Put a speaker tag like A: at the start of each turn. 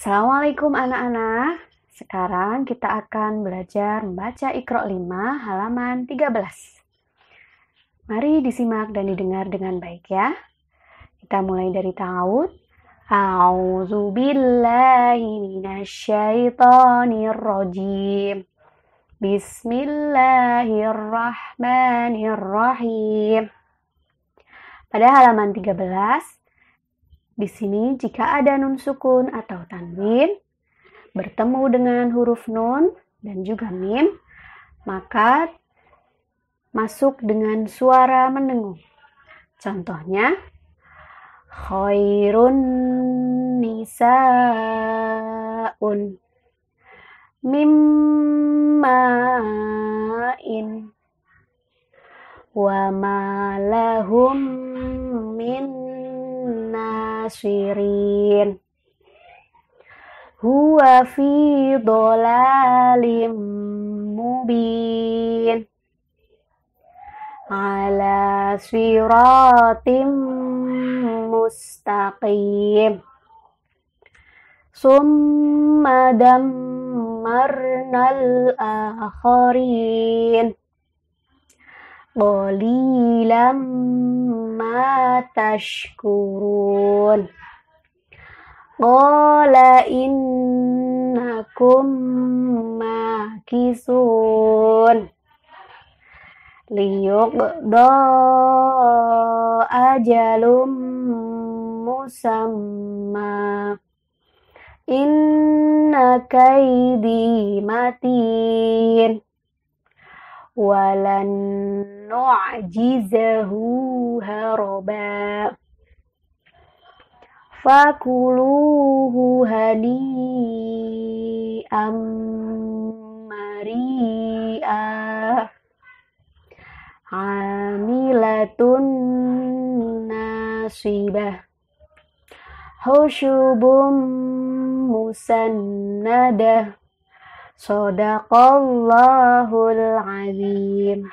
A: Assalamualaikum anak-anak. Sekarang kita akan belajar membaca Iqra 5 halaman 13. Mari disimak dan didengar dengan baik ya. Kita mulai dari ta'awud. A'udzu billahi minasyaitonir rajim. Bismillahirrahmanirrahim. Pada halaman 13, di sini jika ada nun sukun atau tanwin bertemu dengan huruf nun dan juga mim, maka masuk dengan suara mendengung. Contohnya khairun nisaun mimmain wa malahum syirin huwa fi dhalalim mubin ala siratim mustaqim summa dammarnal akharin qalilam ma tashkurun qala innakum makisun liyuqda ajalum musamma inna kaidi matin walan nu'jizahu haroba fakuluhu hani ammaria amilatun nasibah husyubum musannadah sadaqallahul azim